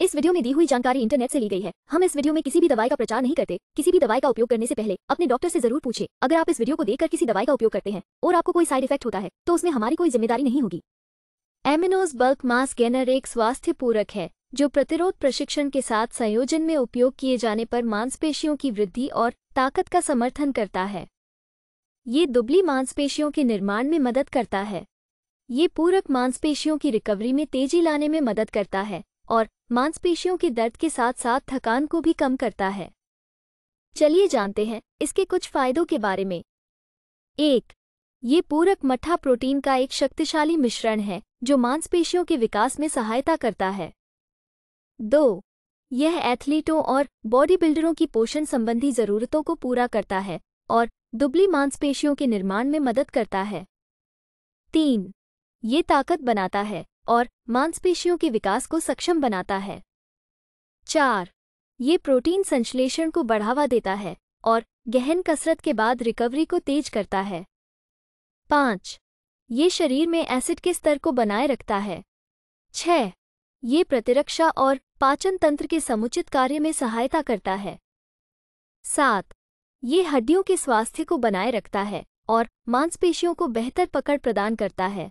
इस वीडियो में दी हुई जानकारी इंटरनेट से ली गई है हम इस वीडियो में किसी भी दवाई का प्रचार नहीं करते किसी भी दवाई का उपयोग करने से पहले अपने डॉक्टर से जरूर पूछे अगर आप इस वीडियो को देखकर किसी दवाई का उपयोग करते हैं और आपको कोई साइड इफेक्ट होता है तो उसमें हमारी कोई जिम्मेदारी नहीं होगी एमिनोज बल्क मास गेनर एक स्वास्थ्य पूरक है जो प्रतिरोध प्रशिक्षण के साथ संयोजन में उपयोग किए जाने पर मांसपेशियों की वृद्धि और ताकत का समर्थन करता है ये दुबली मांसपेशियों के निर्माण में मदद करता है ये पूरक मांसपेशियों की रिकवरी में तेजी लाने में मदद करता है और मांसपेशियों के दर्द के साथ साथ थकान को भी कम करता है चलिए जानते हैं इसके कुछ फायदों के बारे में एक ये पूरक मठा प्रोटीन का एक शक्तिशाली मिश्रण है जो मांसपेशियों के विकास में सहायता करता है दो यह एथलीटों और बॉडी बिल्डरों की पोषण संबंधी जरूरतों को पूरा करता है और दुबली मांसपेशियों के निर्माण में मदद करता है तीन ये ताकत बनाता है और मांसपेशियों के विकास को सक्षम बनाता है चार ये प्रोटीन संश्लेषण को बढ़ावा देता है और गहन कसरत के बाद रिकवरी को तेज करता है पाँच ये शरीर में एसिड के स्तर को बनाए रखता है छह ये प्रतिरक्षा और पाचन तंत्र के समुचित कार्य में सहायता करता है सात ये हड्डियों के स्वास्थ्य को बनाए रखता है और मांसपेशियों को बेहतर पकड़ प्रदान करता है